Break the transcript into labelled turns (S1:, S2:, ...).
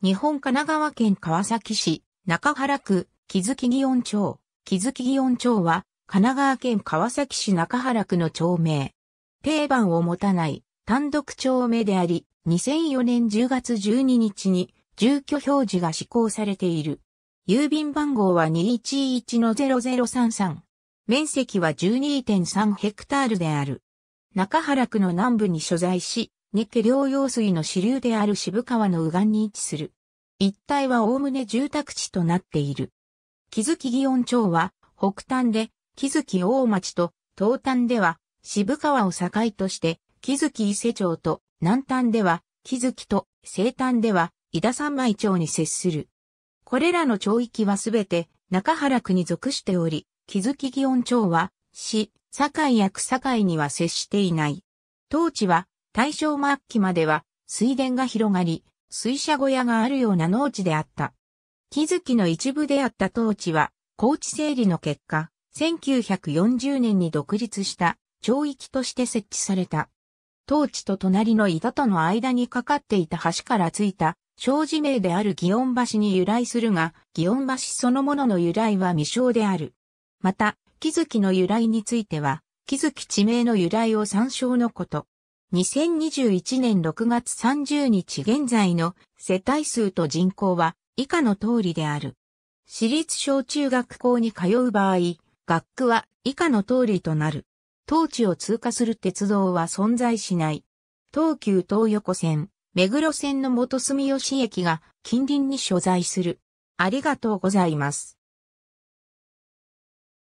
S1: 日本神奈川県川崎市、中原区、木月祇園
S2: 町。木月祇園町は、神奈川県川崎市中原区の町名。定番を持たない単独町名であり、2004年10月12日に住居表示が施行されている。郵便番号は211-0033。面積は12.3ヘクタールである。中原区の南部に所在し、日家療養水の支流である渋川の右岸に位置する。一帯は概ね住宅地となっている。木月祇園町は北端で木月大町と東端では渋川を境として木月伊勢町と南端では木月と西端では伊田三枚町に接する。これらの町域はすべて中原区に属しており、木月祇園町は市、堺や草堺には接していない。当地は大正末期までは水田が広がり、水車小屋があるような農地であった。木月の一部であった当地は、高地整理の結果、1940年に独立した町域として設置された。当地と隣の井田との間にかかっていた橋からついた、小地名である祇園橋に由来するが、祇園橋そのものの由来は未詳である。また、木月の由来については、木月地名の由来を参照のこと。2021年6月30日現在の世帯数と人口は以下の通りである。私立小中学校に通う場合、学区は以下の通りとなる。当地を通過する鉄道は存在しない。東急東横線、目黒線の元住
S1: 吉駅が近隣に所在する。ありがとうございます。